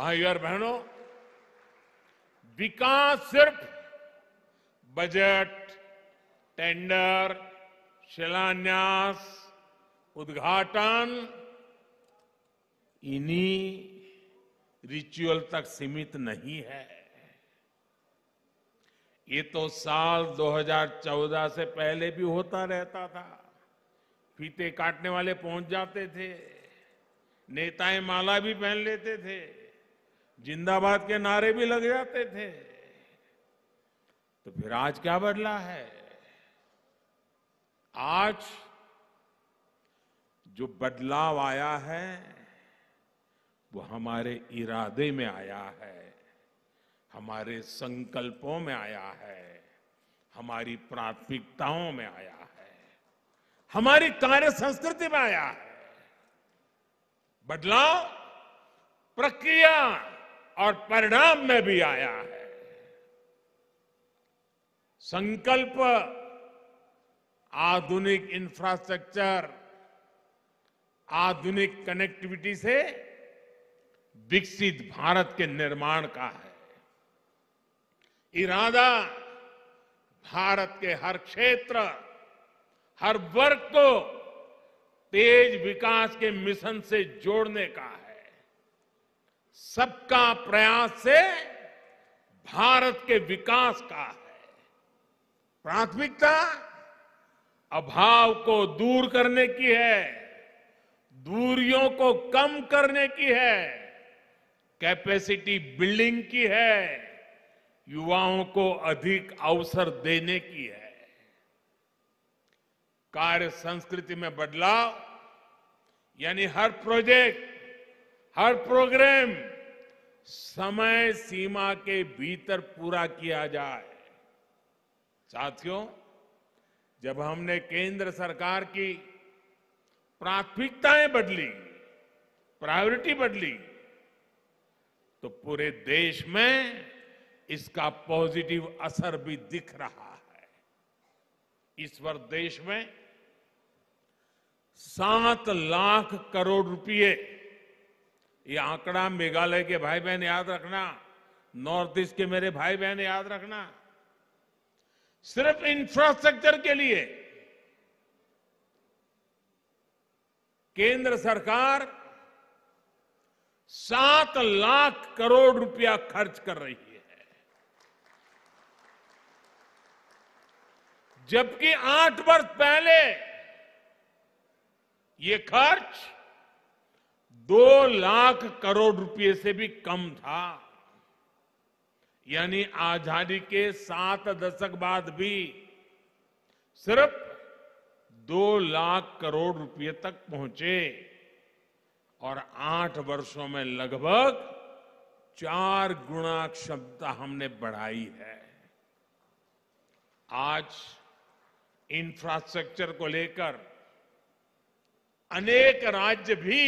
भाई और बहनों विकास सिर्फ बजट टेंडर शिलान्यास उद्घाटन इन्हीं रिचुअल तक सीमित नहीं है ये तो साल 2014 से पहले भी होता रहता था फीते काटने वाले पहुंच जाते थे नेताएं माला भी पहन लेते थे जिंदाबाद के नारे भी लग जाते थे तो फिर आज क्या बदला है आज जो बदलाव आया है वो हमारे इरादे में आया है हमारे संकल्पों में आया है हमारी प्राथमिकताओं में आया है हमारी कार्य संस्कृति में आया है बदलाव प्रक्रिया और परिणाम में भी आया है संकल्प आधुनिक इंफ्रास्ट्रक्चर आधुनिक कनेक्टिविटी से विकसित भारत के निर्माण का है इरादा भारत के हर क्षेत्र हर वर्ग को तेज विकास के मिशन से जोड़ने का है सबका प्रयास से भारत के विकास का है प्राथमिकता अभाव को दूर करने की है दूरियों को कम करने की है कैपेसिटी बिल्डिंग की है युवाओं को अधिक अवसर देने की है कार्य संस्कृति में बदलाव यानी हर प्रोजेक्ट हर प्रोग्राम समय सीमा के भीतर पूरा किया जाए साथियों जब हमने केंद्र सरकार की प्राथमिकताएं बदली प्रायोरिटी बदली तो पूरे देश में इसका पॉजिटिव असर भी दिख रहा है इस वर्ष देश में सात लाख करोड़ रुपए ये आंकड़ा मेघालय के भाई बहन याद रखना नॉर्थ ईस्ट के मेरे भाई बहन याद रखना सिर्फ इंफ्रास्ट्रक्चर के लिए केंद्र सरकार सात लाख करोड़ रुपया खर्च कर रही है जबकि आठ वर्ष पहले ये खर्च दो लाख करोड़ रुपए से भी कम था यानी आजादी के सात दशक बाद भी सिर्फ दो लाख करोड़ रुपए तक पहुंचे और आठ वर्षों में लगभग चार गुणा क्षमता हमने बढ़ाई है आज इंफ्रास्ट्रक्चर को लेकर अनेक राज्य भी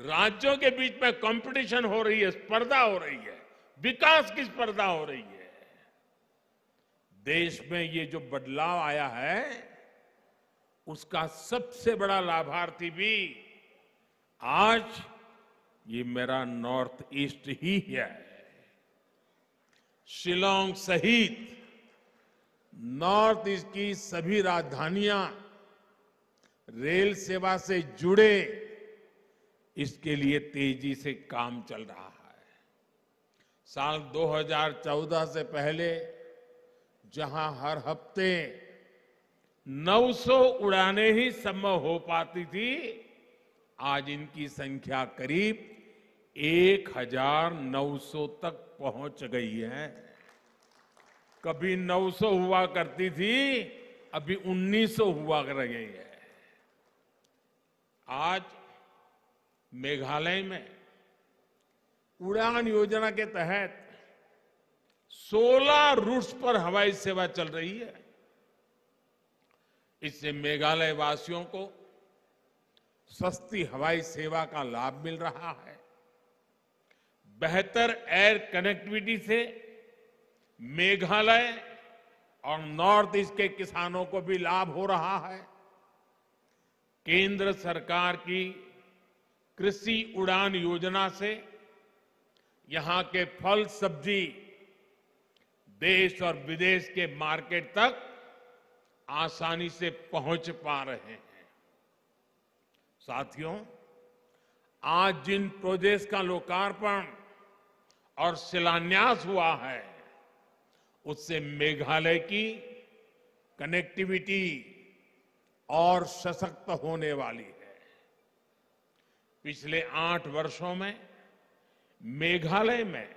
राज्यों के बीच में कंपटीशन हो रही है स्पर्धा हो रही है विकास की स्पर्धा हो रही है देश में ये जो बदलाव आया है उसका सबसे बड़ा लाभार्थी भी आज ये मेरा नॉर्थ ईस्ट ही है शिलोंग सहित नॉर्थ ईस्ट की सभी राजधानियां रेल सेवा से जुड़े इसके लिए तेजी से काम चल रहा है साल 2014 से पहले जहां हर हफ्ते 900 उड़ाने ही संभव हो पाती थी आज इनकी संख्या करीब 1900 तक पहुंच गई है कभी 900 हुआ करती थी अभी 1900 हुआ कर गई है आज मेघालय में उड़ान योजना के तहत 16 रूट्स पर हवाई सेवा चल रही है इससे मेघालय वासियों को सस्ती हवाई सेवा का लाभ मिल रहा है बेहतर एयर कनेक्टिविटी से मेघालय और नॉर्थ ईस्ट के किसानों को भी लाभ हो रहा है केंद्र सरकार की कृषि उड़ान योजना से यहां के फल सब्जी देश और विदेश के मार्केट तक आसानी से पहुंच पा रहे हैं साथियों आज जिन प्रोजेक्ट का लोकार्पण और शिलान्यास हुआ है उससे मेघालय की कनेक्टिविटी और सशक्त होने वाली है पिछले आठ वर्षों में मेघालय में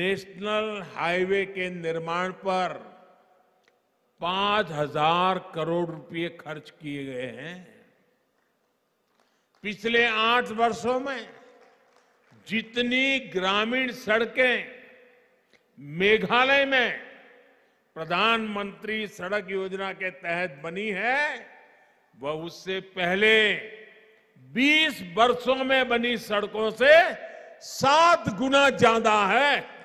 नेशनल हाईवे के निर्माण पर पांच हजार करोड़ रुपए खर्च किए गए हैं पिछले आठ वर्षों में जितनी ग्रामीण सड़कें मेघालय में प्रधानमंत्री सड़क योजना के तहत बनी है वह उससे पहले 20 वर्षों में बनी सड़कों से सात गुना ज्यादा है